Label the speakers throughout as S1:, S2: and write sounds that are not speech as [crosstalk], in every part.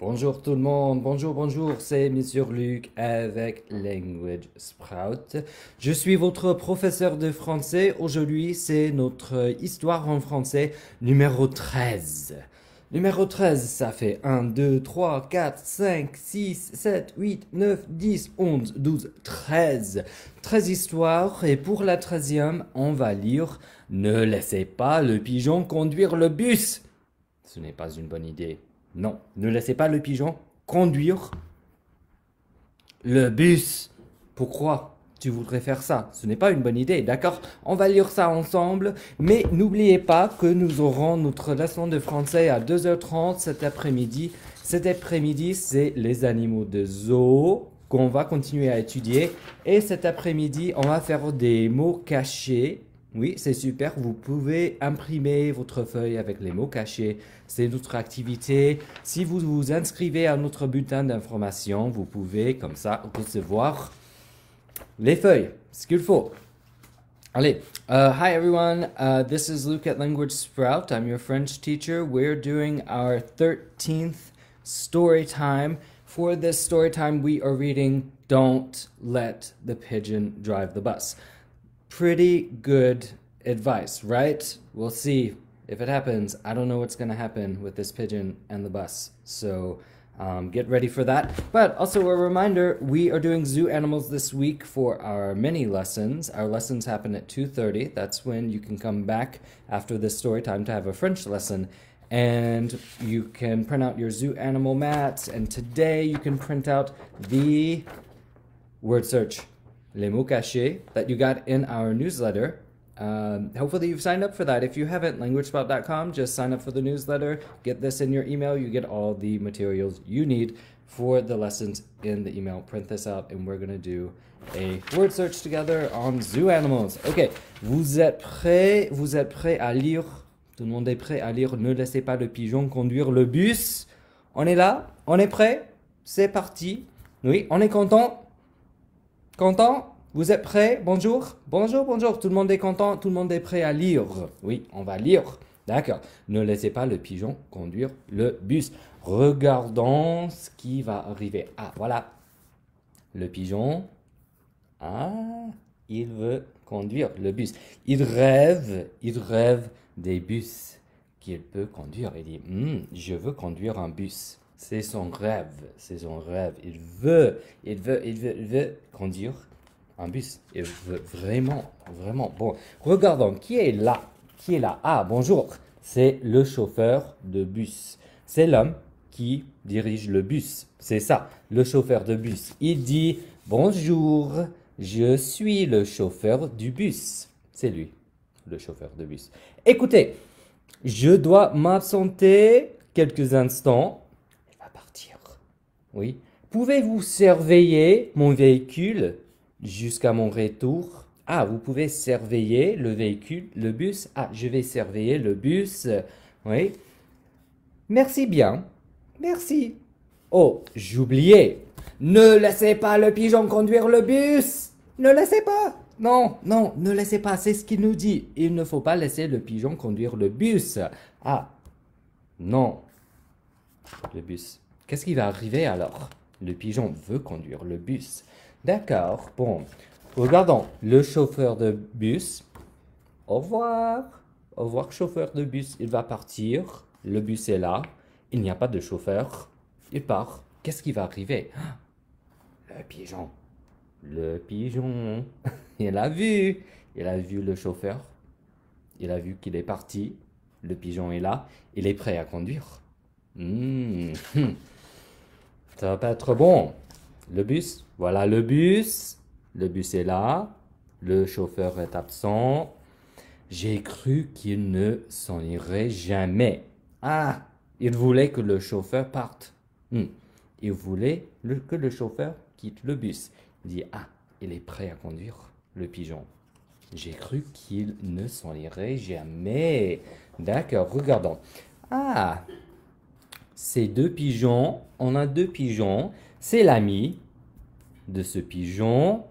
S1: Bonjour tout le monde, bonjour, bonjour, c'est Monsieur Luc avec Language Sprout. Je suis votre professeur de français. Aujourd'hui, c'est notre histoire en français numéro 13. Numéro 13, ça fait 1, 2, 3, 4, 5, 6, 7, 8, 9, 10, 11, 12, 13. 13 histoires et pour la 13e, on va lire Ne laissez pas le pigeon conduire le bus. Ce n'est pas une bonne idée. Non, ne laissez pas le pigeon conduire le bus. Pourquoi tu voudrais faire ça Ce n'est pas une bonne idée, d'accord On va lire ça ensemble, mais n'oubliez pas que nous aurons notre leçon de français à 2h30 cet après-midi. Cet après-midi, c'est les animaux de zoo qu'on va continuer à étudier. Et cet après-midi, on va faire des mots cachés oui, c'est super. Vous pouvez imprimer votre feuille avec les mots cachés. C'est notre activité. Si vous vous inscrivez à notre bulletin d'information, vous pouvez comme ça recevoir les feuilles, ce qu'il faut. Allez, euh, hi everyone. Uh, this is Luke at Language Sprout. I'm your French teacher. We're doing our 13th story time. For this story time, we are reading Don't Let the Pigeon Drive the Bus. pretty good advice, right? We'll see if it happens. I don't know what's going to happen with this pigeon and the bus. So um, get ready for that. But also a reminder, we are doing zoo animals this week for our mini lessons. Our lessons happen at 2.30. That's when you can come back after this story time to have a French lesson. And you can print out your zoo animal mats. And today you can print out the word search les mots cachés that you got in our newsletter. Um, hopefully, you've signed up for that. If you haven't, languagesprout.com, just sign up for the newsletter, get this in your email. You get all the materials you need for the lessons in the email. Print this out, and we're going to do a word search together on zoo animals. Okay, vous êtes prêts Vous êtes prêts à lire Tout le monde est prêt à lire Ne laissez pas le pigeon conduire le bus. On est là On est prêt C'est parti Oui, on est content Content Vous êtes prêts Bonjour Bonjour, bonjour. Tout le monde est content Tout le monde est prêt à lire Oui, on va lire. D'accord. Ne laissez pas le pigeon conduire le bus. Regardons ce qui va arriver. Ah, voilà. Le pigeon. Ah, il veut conduire le bus. Il rêve, il rêve des bus qu'il peut conduire. Il dit, hmm, je veux conduire un bus. C'est son rêve, c'est son rêve. Il veut, il veut, il veut, il veut conduire un bus. Il veut vraiment, vraiment. Bon, regardons qui est là, qui est là. Ah, bonjour. C'est le chauffeur de bus. C'est l'homme qui dirige le bus. C'est ça, le chauffeur de bus. Il dit bonjour, je suis le chauffeur du bus. C'est lui, le chauffeur de bus. Écoutez, je dois m'absenter quelques instants. Oui. Pouvez-vous surveiller mon véhicule jusqu'à mon retour Ah, vous pouvez surveiller le véhicule, le bus. Ah, je vais surveiller le bus. Oui. Merci bien. Merci. Oh, j'oubliais. Ne laissez pas le pigeon conduire le bus. Ne laissez pas. Non, non, ne laissez pas. C'est ce qu'il nous dit. Il ne faut pas laisser le pigeon conduire le bus. Ah, non. Le bus. Qu'est-ce qui va arriver alors Le pigeon veut conduire le bus. D'accord, bon. Regardons le chauffeur de bus. Au revoir. Au revoir, chauffeur de bus. Il va partir. Le bus est là. Il n'y a pas de chauffeur. Il part. Qu'est-ce qui va arriver Le pigeon. Le pigeon. [laughs] Il a vu. Il a vu le chauffeur. Il a vu qu'il est parti. Le pigeon est là. Il est prêt à conduire. Hmm. [laughs] Ça va pas être bon. Le bus, voilà le bus. Le bus est là. Le chauffeur est absent. J'ai cru qu'il ne s'en irait jamais. Ah, il voulait que le chauffeur parte. Hmm. Il voulait que le chauffeur quitte le bus. Il dit, ah, il est prêt à conduire le pigeon. J'ai cru qu'il ne s'en irait jamais. D'accord, regardons. Ah, ces deux pigeons, on a deux pigeons, c'est l'ami de ce pigeon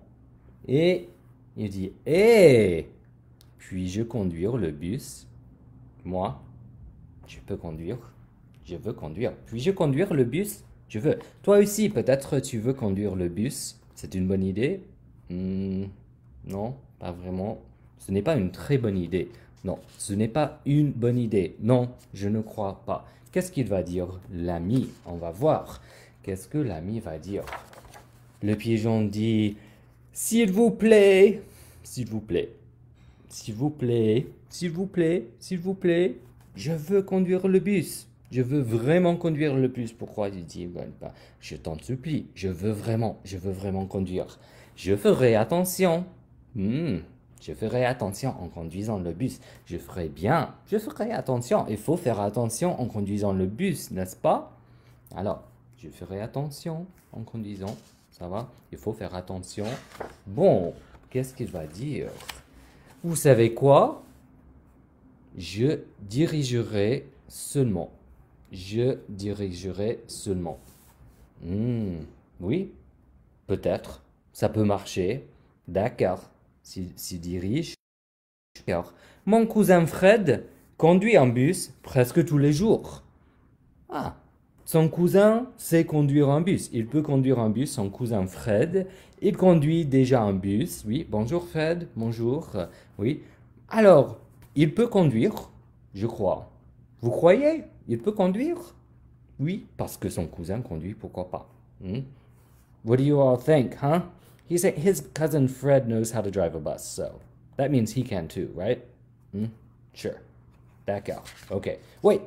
S1: et il dit Hé, eh, puis-je conduire le bus Moi, je peux conduire. Je veux conduire. Puis-je conduire le bus Je veux. Toi aussi, peut-être tu veux conduire le bus. C'est une bonne idée hmm, Non, pas vraiment. Ce n'est pas une très bonne idée. Non, ce n'est pas une bonne idée. Non, je ne crois pas. Qu'est-ce qu'il va dire l'ami On va voir. Qu'est-ce que l'ami va dire Le pigeon dit S'il vous plaît, s'il vous plaît, s'il vous plaît, s'il vous plaît, s'il vous plaît, je veux conduire le bus. Je veux vraiment conduire le bus. Pourquoi il dit ben, Je t'en supplie, je veux vraiment, je veux vraiment conduire. Je ferai attention. Hmm. Je ferai attention en conduisant le bus. Je ferai bien. Je ferai attention. Il faut faire attention en conduisant le bus, n'est-ce pas Alors, je ferai attention en conduisant. Ça va Il faut faire attention. Bon, qu'est-ce qu'il va dire Vous savez quoi Je dirigerai seulement. Je dirigerai seulement. Hmm, oui, peut-être. Ça peut marcher. D'accord s'y dirige. mon cousin Fred conduit un bus presque tous les jours. Ah, son cousin sait conduire un bus. Il peut conduire un bus, son cousin Fred. Il conduit déjà un bus. Oui, bonjour Fred, bonjour. Oui. Alors, il peut conduire, je crois. Vous croyez Il peut conduire Oui, parce que son cousin conduit, pourquoi pas hmm. What do you all think, hein? dit que his cousin Fred knows how to drive a bus, so that means he can too, right? Hmm? Sure. D'accord. Okay. Oui,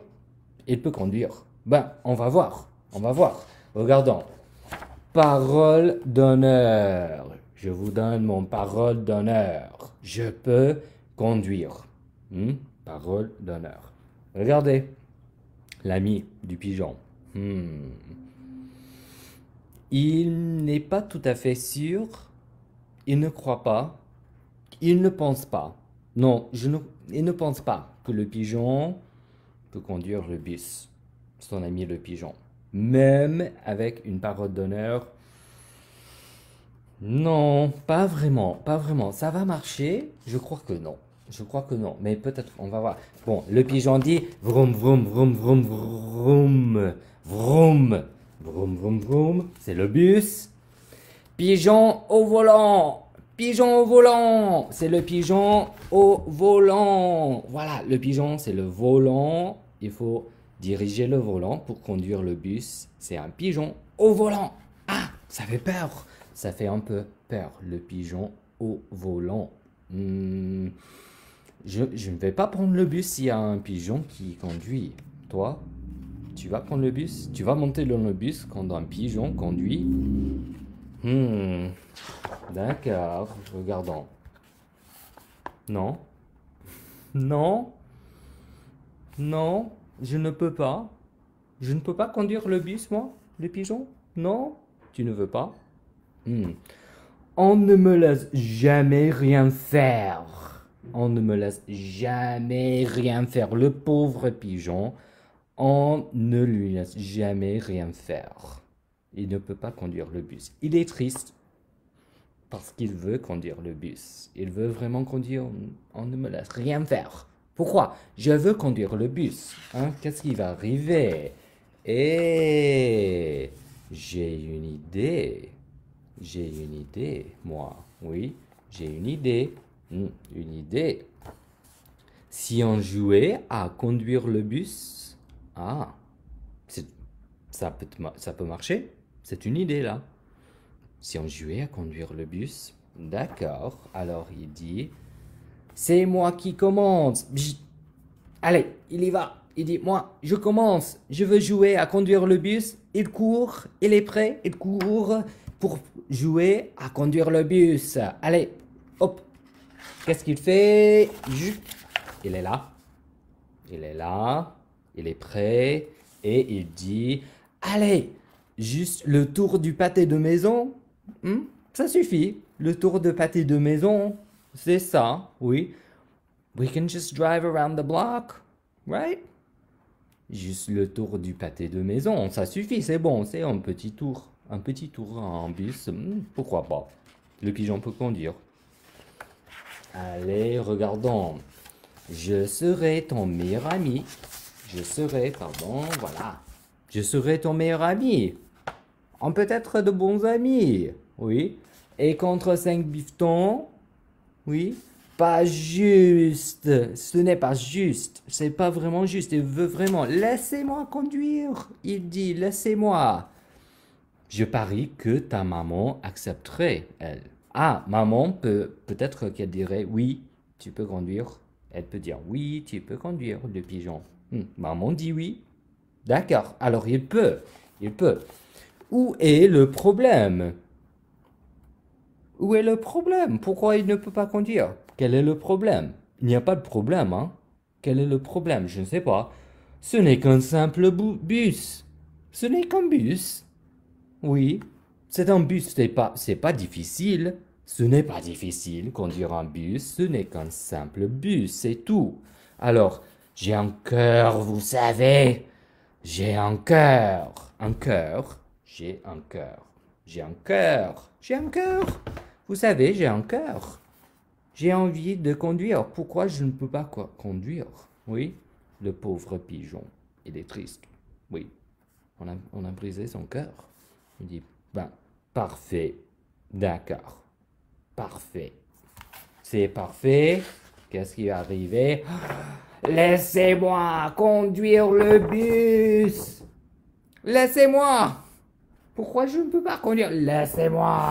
S1: il peut conduire. Ben, on va voir. On va voir. Regardons. Parole d'honneur. Je vous donne mon parole d'honneur. Je peux conduire. Hmm? Parole d'honneur. Regardez. L'ami du pigeon. Hmm. Il n'est pas tout à fait sûr. Il ne croit pas. Il ne pense pas. Non, je ne, il ne pense pas que le pigeon peut conduire le bus. Son ami le pigeon. Même avec une parole d'honneur. Non, pas vraiment, pas vraiment. Ça va marcher Je crois que non. Je crois que non, mais peut-être, on va voir. Bon, le pigeon dit vroom, vroom, vroom, vroom, vroom, vroom. Vroom, vroom, vroom. C'est le bus. Pigeon au volant. Pigeon au volant. C'est le pigeon au volant. Voilà, le pigeon, c'est le volant. Il faut diriger le volant pour conduire le bus. C'est un pigeon au volant. Ah, ça fait peur. Ça fait un peu peur, le pigeon au volant. Hmm. Je, je ne vais pas prendre le bus s'il y a un pigeon qui conduit. Toi tu vas prendre le bus Tu vas monter dans le bus quand un pigeon conduit Hmm. D'accord. Regardons. Non. Non. Non. Je ne peux pas. Je ne peux pas conduire le bus, moi Le pigeon Non Tu ne veux pas hmm. On ne me laisse jamais rien faire. On ne me laisse jamais rien faire. Le pauvre pigeon on ne lui laisse jamais rien faire. Il ne peut pas conduire le bus. Il est triste parce qu'il veut conduire le bus. Il veut vraiment conduire. On ne me laisse rien faire. Pourquoi Je veux conduire le bus. Hein? Qu'est-ce qui va arriver Et eh, j'ai une idée. J'ai une idée, moi. Oui, j'ai une idée. Hmm, une idée. Si on jouait à conduire le bus ah, ça peut, ça peut marcher. C'est une idée là. Si on jouait à conduire le bus. D'accord. Alors il dit C'est moi qui commence. Allez, il y va. Il dit Moi, je commence. Je veux jouer à conduire le bus. Il court. Il est prêt. Il court pour jouer à conduire le bus. Allez, hop. Qu'est-ce qu'il fait Il est là. Il est là. Il est prêt et il dit Allez, juste le tour du pâté de maison, hmm, ça suffit. Le tour de pâté de maison, c'est ça, oui. We can just drive around the block, right? Juste le tour du pâté de maison, ça suffit, c'est bon, c'est un petit tour. Un petit tour en bus, hmm, pourquoi pas? Le pigeon peut conduire. Allez, regardons. Je serai ton meilleur ami. Je serai, pardon, voilà. Je serai ton meilleur ami. On peut être de bons amis, oui. Et contre cinq bifetons, oui. Pas juste. Ce n'est pas juste. C'est pas vraiment juste. Il veut vraiment. Laissez-moi conduire. Il dit, laissez-moi. Je parie que ta maman accepterait, elle. Ah, maman peut peut-être qu'elle dirait oui, tu peux conduire. Elle peut dire oui, tu peux conduire le pigeon. Hmm, maman dit oui. D'accord, alors il peut. Il peut. Où est le problème Où est le problème Pourquoi il ne peut pas conduire Quel est le problème Il n'y a pas de problème, hein Quel est le problème Je ne sais pas. Ce n'est qu'un simple bus. Ce n'est qu'un bus. Oui, c'est un bus, c'est pas, c'est pas difficile. Ce n'est pas difficile, conduire un bus, ce n'est qu'un simple bus, c'est tout. Alors, j'ai un cœur, vous savez. J'ai un cœur. Un cœur. J'ai un cœur. J'ai un cœur. J'ai un cœur. Vous savez, j'ai un cœur. J'ai envie de conduire. Pourquoi je ne peux pas conduire Oui, le pauvre pigeon. Il est triste. Oui, on a, on a brisé son cœur. Il dit, ben, parfait. D'accord. Parfait. C'est parfait. Qu'est-ce qui va arriver ah! Laissez-moi conduire le bus. Laissez-moi. Pourquoi je ne peux pas conduire Laissez-moi.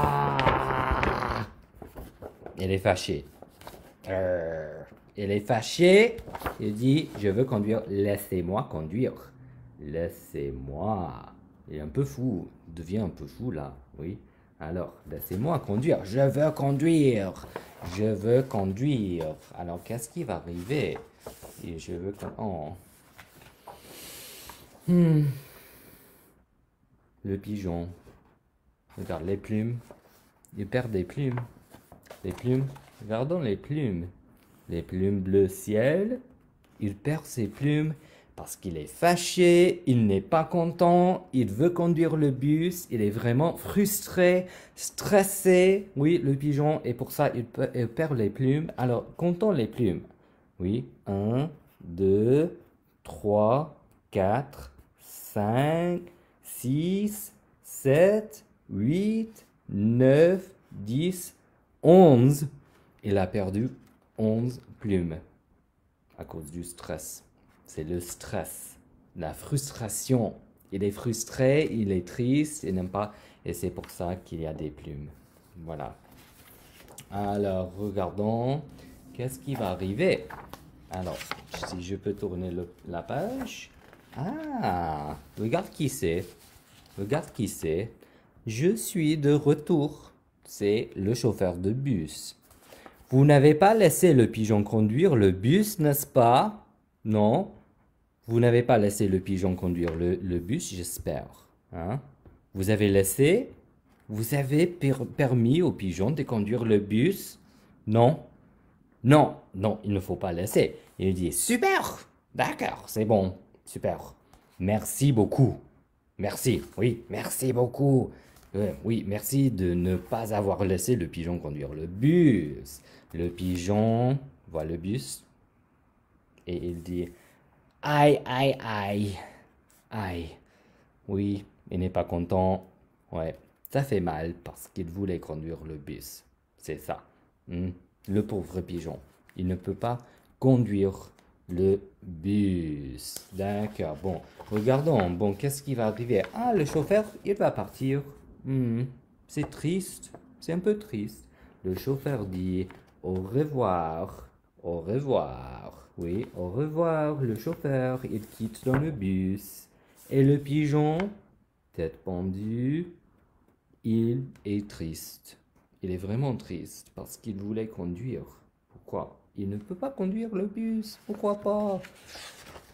S1: Elle est fâchée. Euh, il elle est fâchée. Il dit, je veux conduire. Laissez-moi conduire. Laissez-moi. Il est un peu fou. Il devient un peu fou là. Oui. Alors, laissez-moi conduire. Je veux conduire. Je veux conduire. Alors, qu'est-ce qui va arriver je veux hmm. Le pigeon. Regarde les plumes. Il perd des plumes. Les plumes. Regardons les plumes. Les plumes bleu ciel. Il perd ses plumes parce qu'il est fâché, il n'est pas content, il veut conduire le bus, il est vraiment frustré, stressé. Oui, le pigeon, et pour ça, il, perd les plumes. Alors, comptons les plumes. Oui. 1, 2, 3, 4, 5, 6, 7, 8, 9, 10, 11. Il a perdu 11 plumes à cause du stress. C'est le stress, la frustration. Il est frustré, il est triste, il n'aime pas, et c'est pour ça qu'il y a des plumes. Voilà. Alors, regardons qu'est-ce qui va arriver. Alors, si je peux tourner la page. Ah, regarde qui c'est. Regarde qui c'est. Je suis de retour. C'est le chauffeur de bus. Vous n'avez pas laissé le pigeon conduire le bus, n'est-ce pas Non. Vous n'avez pas laissé le pigeon conduire le, bus, j'espère. Hein? Vous avez laissé Vous avez permis au pigeon de conduire le bus Non. Non, non, il ne faut pas laisser. Il dit Super D'accord, c'est bon. Super. Merci beaucoup. Merci, oui, merci beaucoup. Euh, oui, merci de ne pas avoir laissé le pigeon conduire le bus. Le pigeon voit le bus et il dit Aïe, aïe, aïe. Aïe. Oui, il n'est pas content. Ouais, ça fait mal parce qu'il voulait conduire le bus. C'est ça. Hmm le pauvre pigeon. Il ne peut pas conduire le bus. D'accord. Bon, regardons. Bon, qu'est-ce qui va arriver Ah, le chauffeur, il va partir. Hmm, c'est triste. C'est un peu triste. Le chauffeur dit au revoir. Au revoir. Oui, au revoir. Le chauffeur, il quitte dans le bus. Et le pigeon, tête pendue, il est triste. Il est vraiment triste parce qu'il voulait conduire. Pourquoi Il ne peut pas conduire le bus. Pourquoi pas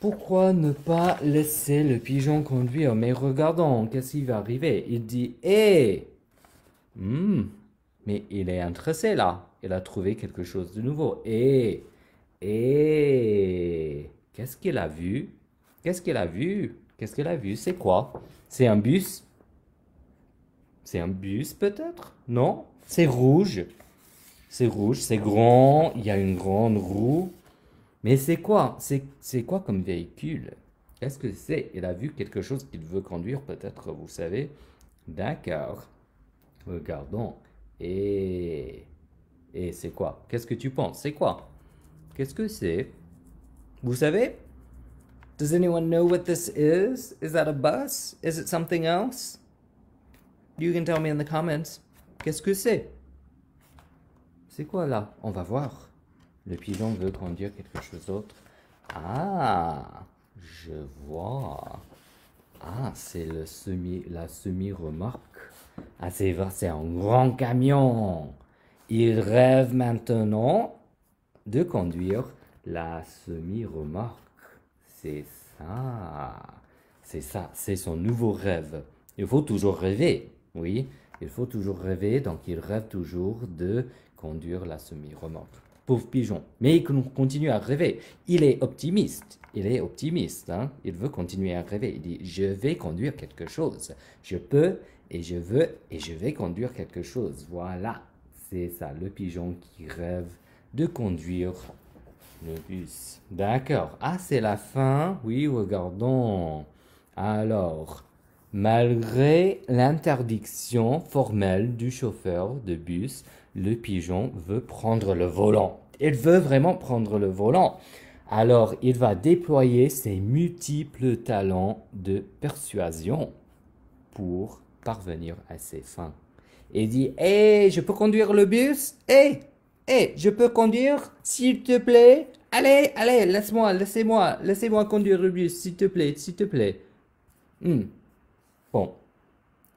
S1: Pourquoi ne pas laisser le pigeon conduire Mais regardons, qu'est-ce qui va arriver Il dit Hé eh hmm, Mais il est intéressé là. Il a trouvé quelque chose de nouveau. Hé eh hey! Eh Hé Qu'est-ce qu'il a vu Qu'est-ce qu'il a vu Qu'est-ce qu'il a vu C'est quoi C'est un bus c'est un bus peut-être Non C'est rouge. C'est rouge, c'est grand, il y a une grande roue. Mais c'est quoi C'est quoi comme véhicule Qu'est-ce que c'est Il a vu quelque chose qu'il veut conduire peut-être, vous savez. D'accord. Regardons. Et... Et c'est quoi Qu'est-ce que tu penses C'est quoi Qu'est-ce que c'est Vous savez Does anyone know what this is Is that a bus Is it something else You can tell me in the comments. Qu'est-ce que c'est C'est quoi là On va voir. Le pigeon veut conduire quelque chose d'autre. Ah, je vois. Ah, c'est le semi, la semi-remorque. Ah, c'est vrai, c'est un grand camion. Il rêve maintenant de conduire la semi-remorque. C'est ça. C'est ça, c'est son nouveau rêve. Il faut toujours rêver. Oui, il faut toujours rêver, donc il rêve toujours de conduire la semi-remorque. Pauvre pigeon. Mais il continue à rêver. Il est optimiste. Il est optimiste. Hein. Il veut continuer à rêver. Il dit, je vais conduire quelque chose. Je peux et je veux et je vais conduire quelque chose. Voilà. C'est ça, le pigeon qui rêve de conduire le bus. D'accord. Ah, c'est la fin. Oui, regardons. Alors, Malgré l'interdiction formelle du chauffeur de bus, le pigeon veut prendre le volant. Il veut vraiment prendre le volant. Alors il va déployer ses multiples talents de persuasion pour parvenir à ses fins. Il dit Hé, eh, je peux conduire le bus Hé, eh, hey, eh, je peux conduire S'il te plaît Allez, allez, laisse-moi, laissez-moi, laissez-moi conduire le bus, s'il te plaît, s'il te plaît. Hmm. Bon.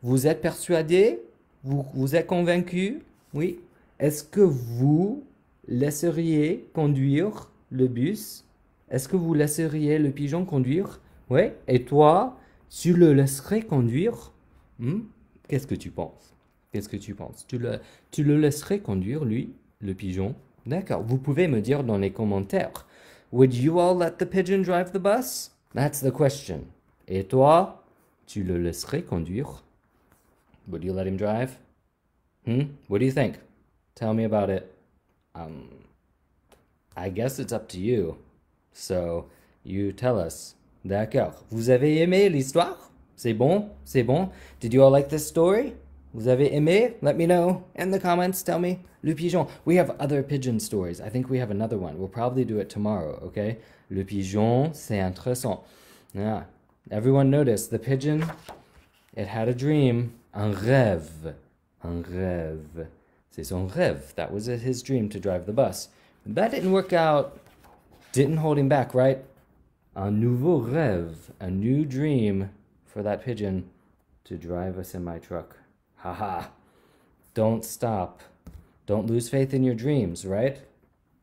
S1: Vous êtes persuadé vous, êtes convaincu Oui. Est-ce que vous laisseriez conduire le bus Est-ce que vous laisseriez le pigeon conduire Oui. Et toi, tu le laisserais conduire hmm? Qu'est-ce que tu penses Qu'est-ce que tu penses tu le, tu le laisserais conduire, lui, le pigeon D'accord. Vous pouvez me dire dans les commentaires. Would you all let the pigeon drive the bus? That's the question. Et toi Tu le laisserais conduire? Would you let him drive? Hmm? What do you think? Tell me about it. Um, I guess it's up to you. So, you tell us. D'accord. Vous avez aimé l'histoire? C'est bon? C'est bon? Did you all like this story? Vous avez aimé? Let me know. In the comments, tell me. Le Pigeon. We have other pigeon stories. I think we have another one. We'll probably do it tomorrow, okay? Le Pigeon, c'est intéressant. Yeah. Everyone noticed the pigeon, it had a dream, un rêve, un rêve. C'est son rêve. That was his dream to drive the bus. That didn't work out, didn't hold him back, right? Un nouveau rêve, a new dream for that pigeon to drive a semi truck. Ha ha! Don't stop. Don't lose faith in your dreams, right?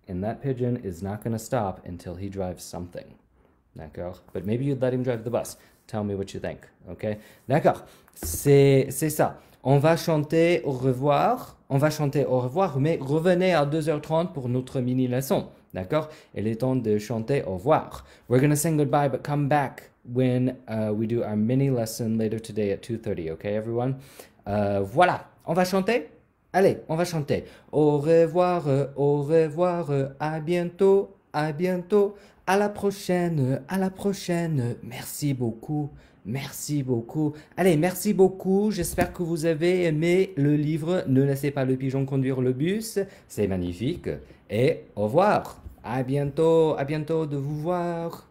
S1: And that pigeon is not going to stop until he drives something. D'accord But maybe you'd let him drive the bus. Tell me what you think. OK D'accord. C'est ça. On va chanter au revoir. On va chanter au revoir, mais revenez à 2h30 pour notre mini-leçon. D'accord Il est temps de chanter au revoir. We're going to sing goodbye, but come back when uh, we do our mini lesson later today at 2.30. OK, everyone euh, Voilà. On va chanter Allez, on va chanter. Au revoir, au revoir, à bientôt, à bientôt, à la prochaine, à la prochaine. Merci beaucoup. Merci beaucoup. Allez, merci beaucoup. J'espère que vous avez aimé le livre Ne laissez pas le pigeon conduire le bus. C'est magnifique. Et au revoir. À bientôt. À bientôt de vous voir.